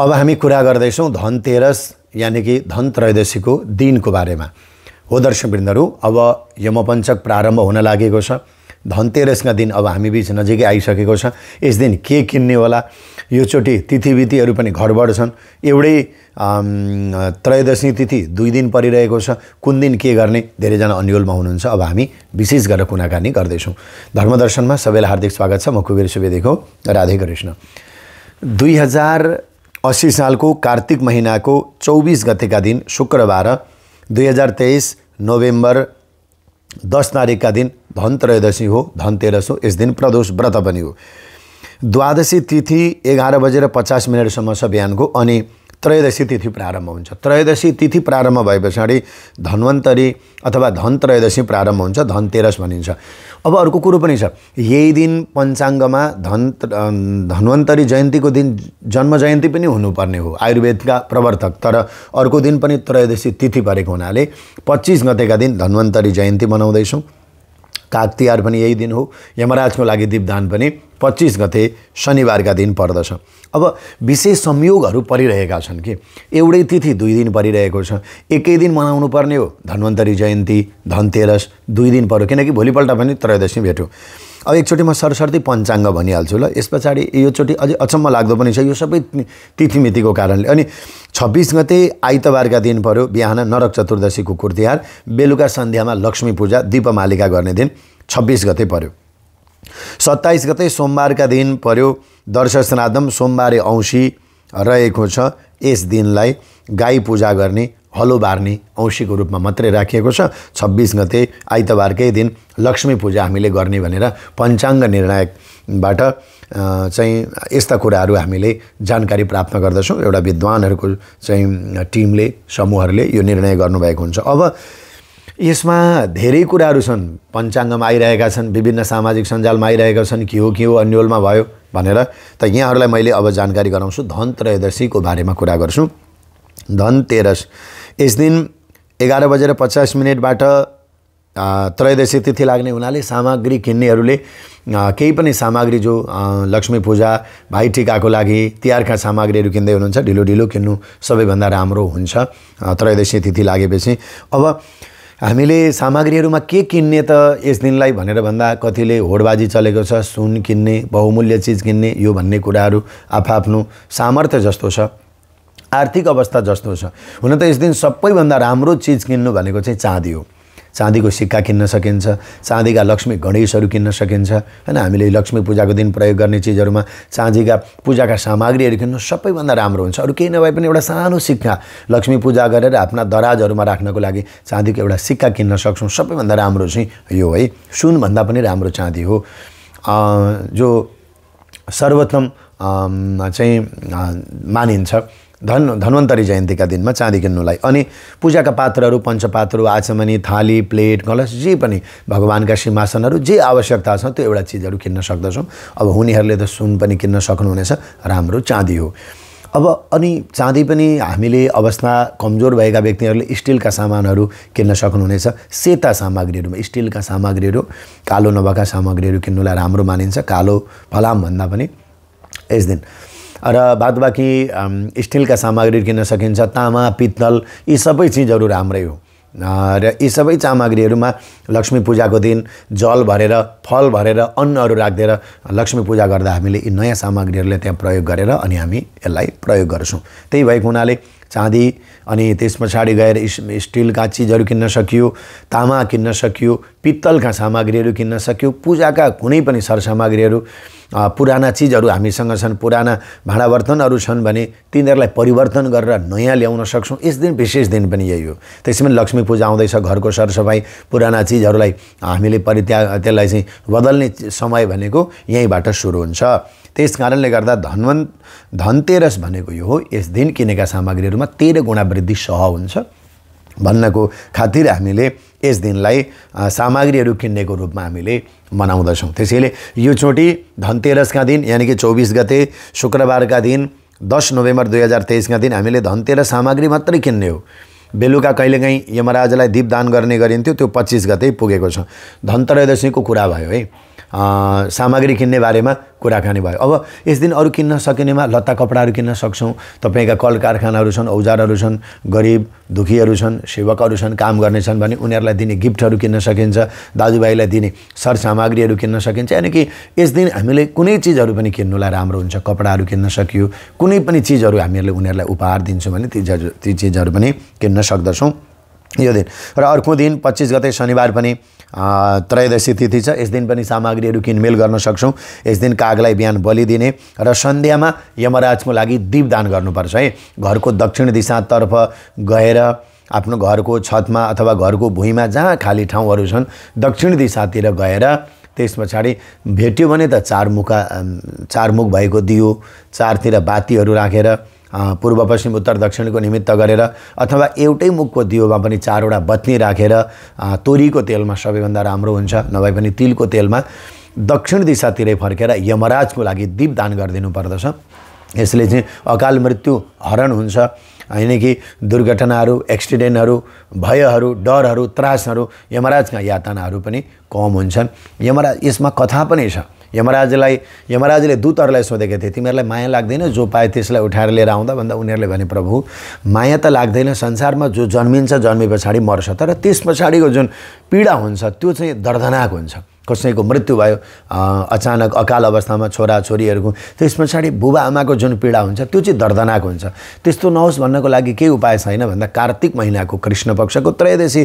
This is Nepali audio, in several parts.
अब हामी कुरा गर्दैछौँ धनतेरस यानि कि धन त्रयोदशीको दिनको बारेमा हो दर्शकवृन्दहरू अब यमपञ्चक प्रारम्भ हुन लागेको छ धनतेरसका दिन अब हामी बिच नजिकै आइसकेको छ यस दिन के किन्ने होला योचोटि तिथिवितिहरू पनि घरबाट छन् एउटै त्रयोदशी तिथि दुई दिन परिरहेको छ कुन दिन के गर्ने धेरैजना अन्यलमा हुनुहुन्छ अब हामी विशेष गरेर कुराकानी गर्दैछौँ धर्मदर्शनमा सबैलाई हार्दिक स्वागत छ म कुबेर सुवेदीको राधे कृष्ण दुई हजार असी सालको कार्तिक महिनाको चौबिस गतेका दिन शुक्रबार दुई हजार तेइस नोभेम्बर दस तारिकका दिन धनत्रयोदशी हो धनतेरस हो यस दिन प्रदोष व्रत पनि हो द्वादशी तिथि एघार बजेर पचास मिनटसम्म छ बिहानको अनि त्रयोदशी तिथि प्रारम्भ हुन्छ त्रयोदशी तिथि प्रारम्भ भए पछाडि धन्वन्तरी अथवा धन त्रयोदशी प्रारम्भ हुन्छ धन तेरस भनिन्छ अब अर्को कुरो पनि छ यही दिन पञ्चाङ्गमा धन धन्वन्तरी जयन्तीको दिन जन्म जयन्ती पनि हुनुपर्ने हो आयुर्वेदका प्रवर्तक तर अर्को दिन पनि त्रयोदशी तिथि परेको हुनाले पच्चिस गतेका दिन धन्वन्तरी जयन्ती मनाउँदैछौँ काग तिहार पनि यही दिन हो यमराजको लागि दीपदान पनि पच्चिस गते शनिबारका दिन पर्दछ अब विशेष संयोगहरू परिरहेका छन् कि एउटै तिथि दुई दिन परिरहेको छ एकै दिन मनाउनु पर्ने हो धन्वन्तरी जयन्ती धनतेरस दुई दिन पऱ्यो किनकि भोलिपल्ट पनि त्रयोदशी भेट्यो अब एकचोटि म सरस्वती पञ्चाङ्ग भनिहाल्छु ल यस पछाडि योचोटि अझै अचम्म लाग्दो पनि छ यो सबै तिथिमितिको कारणले अनि छब्बिस गते आइतबारका दिन पऱ्यो बिहान नरक चतुर्दशीको कुकुर बेलुका सन्ध्यामा लक्ष्मी पूजा दीपमालिका गर्ने दिन छब्बिस गते पऱ्यो सत्ताइस गते सोमबारका दिन पऱ्यो दर्श स्नादम सोमबारे औँसी रहेको छ यस दिनलाई गाई पूजा गर्ने हलो बार्ने औँसीको रूपमा मात्रै राखिएको छ छब्बिस गते आइतबारकै दिन लक्ष्मी पूजा हामीले गर्ने भनेर पञ्चाङ्ग निर्णायकबाट चाहिँ यस्ता कुराहरू हामीले जानकारी प्राप्त गर्दछौँ एउटा विद्वानहरूको चाहिँ टिमले समूहहरूले यो निर्णय गर्नुभएको हुन्छ अब यसमा धेरै कुराहरू छन् पञ्चाङ्गमा आइरहेका छन् विभिन्न सामाजिक सञ्जालमा आइरहेका छन् के हो के हो अन्यलमा भयो भनेर त यहाँहरूलाई मैले अब जानकारी गराउँछु धन त्रयोदशीको बारेमा कुरा गर्छु धनतेरस यस दिन एघार बजेर पचास मिनटबाट त्रयोदशी तिथि लाग्ने हुनाले सामग्री किन्नेहरूले केही पनि सामग्री जो लक्ष्मी पूजा भाइटिकाको लागि तिहारका सामग्रीहरू किन्दै हुनुहुन्छ ढिलो ढिलो किन्नु सबैभन्दा राम्रो हुन्छ त्रयोदशी तिथि लागेपछि अब हामीले सामग्रीहरूमा के किन्ने त यस दिनलाई भनेर भन्दा कतिले होडबाजी चलेको छ सुन किन्ने बहुमूल्य चिज किन्ने यो भन्ने कुराहरू आफआफ्नो सामर्थ्य जस्तो छ आर्थिक अवस्था जस्तो छ हुन त यस दिन सबैभन्दा राम्रो चिज किन्नु भनेको चाहिँ चाँदी हो चाँदीको सिक्का किन्न सकिन्छ चाँदीका लक्ष्मी गणेशहरू किन्न सकिन्छ होइन हामीले लक्ष्मी पूजाको दिन प्रयोग गर्ने चिजहरूमा चाँदीका पूजाका सामग्रीहरू किन्नु सबैभन्दा राम्रो हुन्छ अरू केही नभए पनि एउटा सानो सिक्का लक्ष्मी पूजा गरेर आफ्ना दराजहरूमा राख्नको लागि चाँदीको एउटा सिक्का किन्न सक्छौँ सबैभन्दा राम्रो चाहिँ यो है सुनभन्दा पनि राम्रो चाँदी हो जो सर्वोत्तम चाहिँ मानिन्छ धन धन्वन्तरी जयन्तीका दिनमा चाँदी किन्नुलाई अनि पूजाका पात्रहरू पञ्चपात्रहरू आचमनी थाली प्लेट कलश जे पनि भगवान्का सिंहासनहरू जे आवश्यकता छ त्यो एउटा चिजहरू किन्न सक्दछौँ अब हुनेहरूले त सुन पनि किन्न सक्नुहुनेछ राम्रो चाँदी हो अब अनि चाँदी पनि हामीले अवस्था कमजोर भएका व्यक्तिहरूले स्टिलका सामानहरू किन्न सक्नुहुनेछ सेता सामग्रीहरूमा स्टिलका सामग्रीहरू कालो नभएका सामग्रीहरू किन्नुलाई राम्रो मानिन्छ कालो फलामभन्दा पनि यस दिन र बादबाकी स्टिलका सामग्रीहरू किन्न सकिन्छ तामा पित्तल यी सबै चिजहरू राम्रै हो र यी सबै सामग्रीहरूमा लक्ष्मी पूजाको दिन जल भरेर फल भरेर अन्नहरू राखिदिएर लक्ष्मी पूजा गर्दा हामीले यी नयाँ सामग्रीहरूले त्यहाँ प्रयोग गरेर अनि हामी यसलाई प्रयोग गर्छौँ त्यही भएको हुनाले चाँदी अनि त्यस पछाडि गएर स्टिलका चिजहरू किन्न सकियो तामा किन्न सकियो पित्तलका सामग्रीहरू किन्न सकियो पूजाका कुनै पनि सरसामग्रीहरू पुराना चिजहरू हामीसँग छन् पुराना भाँडावर्तनहरू छन् भने तिनीहरूलाई परिवर्तन गरेर नयाँ ल्याउन सक्छौँ यस दिन विशेष दिन पनि यही हो पनि लक्ष्मी पूजा आउँदैछ घरको सरसफाइ पुराना चिजहरूलाई हामीले परित्याग त्यसलाई चाहिँ बदल्ने समय भनेको यहीँबाट सुरु हुन्छ त्यस कारणले गर्दा धनवन् धनतेरस भनेको यो हो यस दिन किनेका सामग्रीहरूमा तेह्र गुणा वृद्धि सह हुन्छ भन्नको खातिर हामीले यस दिनलाई सामग्रीहरू किन्नेको रूपमा हामीले मनाउँदछौँ त्यसैले योचोटि धनतेरसका दिन यानि कि चौबिस गते शुक्रबारका दिन दस नोभेम्बर दुई हजार तेइसका दिन हामीले धनतेरस सामग्री मात्रै किन्ने हो बेलुका कहिलेकाहीँ यमराजलाई दीपदान गर्ने गरिन्थ्यो त्यो पच्चिस गते पुगेको छ धनत्रयोदशीको कुरा भयो है सामग्री किन्ने बारेमा कुराकानी भयो अब यस दिन अरू किन्न सकिनेमा लत्ता कपडाहरू किन्न सक्छौँ तपाईँका कल कारखानाहरू छन् औजारहरू छन् गरिब दुखीहरू छन् सेवकहरू छन् काम गर्ने छन् भने उनीहरूलाई दिने गिफ्टहरू किन्न सकिन्छ दाजुभाइलाई दिने सर सरसामग्रीहरू किन्न सकिन्छ यानि कि यस दिन हामीले कुनै चिजहरू पनि किन्नुलाई राम्रो हुन्छ कपडाहरू किन्न सकियो कुनै पनि चिजहरू हामीहरूले उनीहरूलाई उपहार दिन्छौँ भने ती ती चिजहरू पनि किन्न सक्दछौँ यो दिन र अर्को दिन पच्चिस गते शनिबार पनि त्रयोदशी तिथि छ यस दिन पनि सामग्रीहरू किनमेल गर्न सक्छौँ यस दिन कागलाई बिहान बलिदिने र सन्ध्यामा यमराजको लागि दीपदान गर्नुपर्छ है घरको दक्षिण दिशातर्फ गएर आफ्नो घरको छतमा अथवा घरको भुइँमा जहाँ खाली ठाउँहरू छन् दक्षिण दिशातिर गएर त्यस पछाडि भेट्यो भने त चारमुखा चारमुख भएको दियो चारतिर बातीहरू राखेर पूर्व पश्चिम उत्तर दक्षिणको निमित्त गरेर अथवा एउटै मुखको दियोमा पनि चारवटा बत्नी राखेर रा, तोरीको तेलमा सबैभन्दा राम्रो हुन्छ नभए पनि तिलको तेलमा दक्षिण दिशातिरै फर्केर यमराजको लागि दीपदान गरिदिनु पर्दछ यसले चाहिँ अकाल मृत्यु हरण हुन्छ होइन कि दुर्घटनाहरू एक्सिडेन्टहरू भयहरू डरहरू त्रासहरू यमराजका यातनाहरू पनि कम हुन्छन् यमराज यसमा कथा पनि छ यमराजलाई यमराजले दूतहरूलाई सोधेको थिए तिमीहरूलाई माया लाग्दैन जो पाए त्यसलाई उठाएर लिएर आउँदा भन्दा उनीहरूले भने प्रभु माया त लाग्दैन संसारमा जो जन्मिन्छ जन्मे पछाडि मर्छ तर त्यस पछाडिको जुन पीडा हुन्छ त्यो चाहिँ दर्दनाक हुन्छ कसैको मृत्यु भयो अचानक अकाल अवस्थामा छोराछोरीहरूको त्यस पछाडि बुबा आमाको जुन पीडा हुन्छ त्यो चाहिँ दर्दनाक हुन्छ त्यस्तो नहोस् भन्नको लागि केही उपाय छैन भन्दा कार्तिक महिनाको कृष्ण पक्षको त्रयोदशी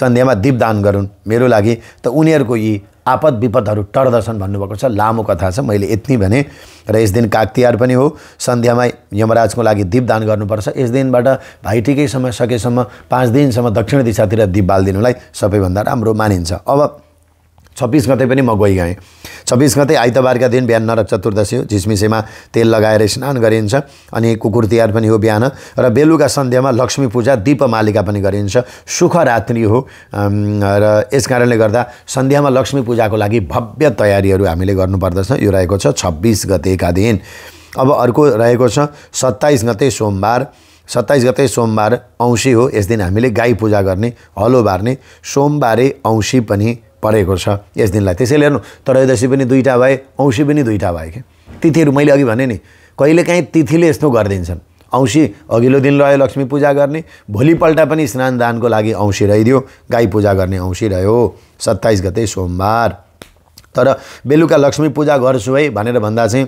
सन्ध्यामा दीपदान गरून् मेरो लागि त उनीहरूको यी आपद विपदहरू टर्दछन् भन्नुभएको छ लामो कथा छ मैले यति भने र यस दिन काग तिहार पनि हो सन्ध्यामा यमराजको लागि दीपदान गर्नुपर्छ यस दिनबाट समय सकेसम्म पाँच दिनसम्म दक्षिण दिशातिर दिप बालिदिनुलाई सबैभन्दा राम्रो मानिन्छ अब छब्बिस गते पनि म गइ गएँ छब्बिस गते आइतबारका दिन बिहान नरक चतुर्दशी हो झिसमिसेमा तेल लगाएर स्नान गरिन्छ अनि कुकुर तिहार पनि हो बिहान र बेलुका सन्ध्यामा लक्ष्मी पूजा दीपमालिका पनि गरिन्छ सुख रात्रि हो र यस कारणले गर्दा सन्ध्यामा लक्ष्मी पूजाको लागि भव्य तयारीहरू हामीले गर्नुपर्दछ यो रहेको छ छब्बिस गतेका दिन अब अर्को रहेको छ सत्ताइस गते सोमबार सत्ताइस गते सोमबार औँसी हो यस दिन हामीले गाई पूजा गर्ने हलो बार्ने सोमबारे औँसी पनि परेको छ यस दिनलाई त्यसैले हेर्नु त्रयोदशी पनि दुईवटा भए औँसी पनि दुईवटा भए कि तिथिहरू मैले अघि भने नि कहिलेकाहीँ तिथिले यस्तो गरिदिन्छन् औँसी अघिल्लो दिन रह्यो लक्ष्मी पूजा गर्ने भोलिपल्ट पनि स्नान दानको लागि औँसी रहिदियो गाई पूजा गर्ने औँसी रह्यो सत्ताइस गते सोमबार तर बेलुका लक्ष्मी पूजा गर्छु है भनेर भन्दा चाहिँ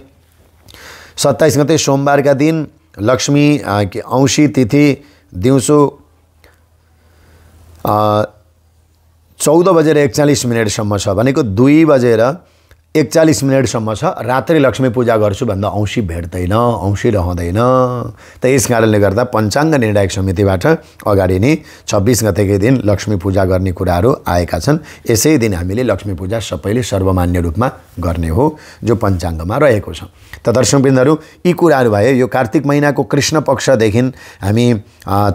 सत्ताइस गते सोमबारका दिन लक्ष्मी औँसी तिथि दिउँसो चौध बजेर एकचालिस मिनटसम्म छ भनेको दुई बजेर एकचालिस मिनटसम्म छ रात्रि लक्ष्मी पूजा गर्छु भन्दा औँसी भेट्दैन औँसी रहँदैन त यस कारणले गर्दा पञ्चाङ्ग निर्णायक समितिबाट अगाडि नै छब्बिस गतेकै दिन लक्ष्मी पूजा गर्ने कुराहरू आएका छन् यसै दिन हामीले लक्ष्मी पूजा सबैले सर्वमान्य रूपमा गर्ने हो जो पञ्चाङ्गमा रहेको छ त दर्शकबिन्दहरू यी कुराहरू भए यो कार्तिक महिनाको कृष्ण पक्षदेखि हामी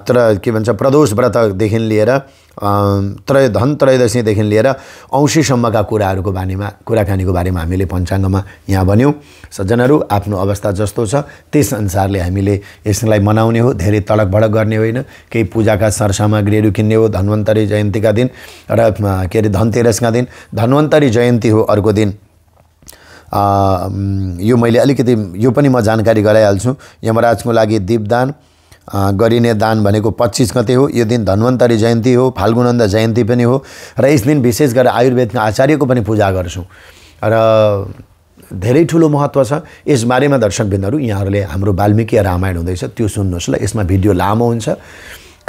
तर के भन्छ प्रदोष व्रतदेखि लिएर त्रय धन त्रयोदशीदेखि लिएर औँसीसम्मका कुराहरूको बारेमा कुराकानीको बारेमा हामीले पञ्चाङ्गमा यहाँ भन्यौँ सज्जनहरू आफ्नो अवस्था जस्तो छ त्यस अनुसारले हामीले यसलाई मनाउने हो धेरै तडक भडक गर्ने होइन केही पूजाका सरसामग्रीहरू किन्ने हो धन्वन्तरी जयन्तीका दिन र के अरे धनतेरसका दिन धन्वन्तरी जयन्ती हो अर्को दिन आ, यो मैले अलिकति यो पनि म जानकारी गराइहाल्छु यमराजको लागि दीपदान गरिने दान भनेको पच्चिस गते हो यो दिन धन्वन्तरी जयन्ती हो फाल्गुनन्द जयन्ती पनि हो र यस दिन विशेष गरेर आयुर्वेदका आचार्यको पनि पूजा गर्छौँ र धेरै ठुलो महत्त्व छ यसबारेमा दर्शकबिन्दहरू यहाँहरूले हाम्रो वाल्मीकि रामायण हुँदैछ त्यो सुन्नुहोस् ल यसमा भिडियो लामो हुन्छ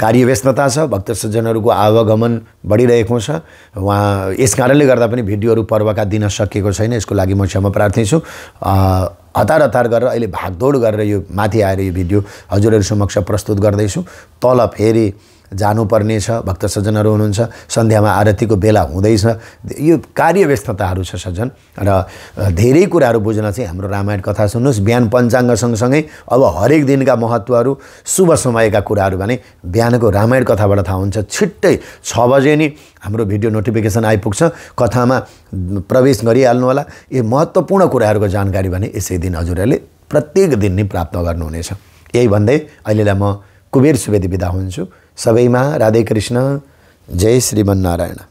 कार्य व्यस्तता छ भक्त सज्जनहरूको आवागमन बढिरहेको छ उहाँ यस कारणले गर्दा पनि भिडियोहरू पर्वका दिन सकिएको छैन यसको लागि म क्षमा प्रार्थी छु हतार हतार गरेर अहिले भागदौड गरेर यो माथि आएर यो भिडियो हजुरहरू समक्ष प्रस्तुत गर्दैछु तल फेरि जानुपर्ने छ भक्त सज्जनहरू हुनुहुन्छ सन्ध्यामा आरतीको बेला हुँदैछ यो कार्य व्यस्तताहरू छ सज्जन र धेरै कुराहरू बुझ्न चाहिँ हाम्रो रामायण कथा सुन्नुहोस् बिहान पञ्चाङ्ग सँगसँगै अब हरेक दिनका महत्त्वहरू शुभ समयका कुराहरू भने बिहानको रामायण कथाबाट थाहा हुन्छ छिट्टै छ बजे नि हाम्रो भिडियो नोटिफिकेसन आइपुग्छ कथामा प्रवेश गरिहाल्नु होला यो महत्त्वपूर्ण कुराहरूको जानकारी भने यसै दिन हजुरहरूले प्रत्येक दिन नै प्राप्त गर्नुहुनेछ यही भन्दै अहिलेलाई म कुबेर सुवेदी बिदा हुन्छु सबैमा राधे कृष्ण जय श्रीमन्नारायण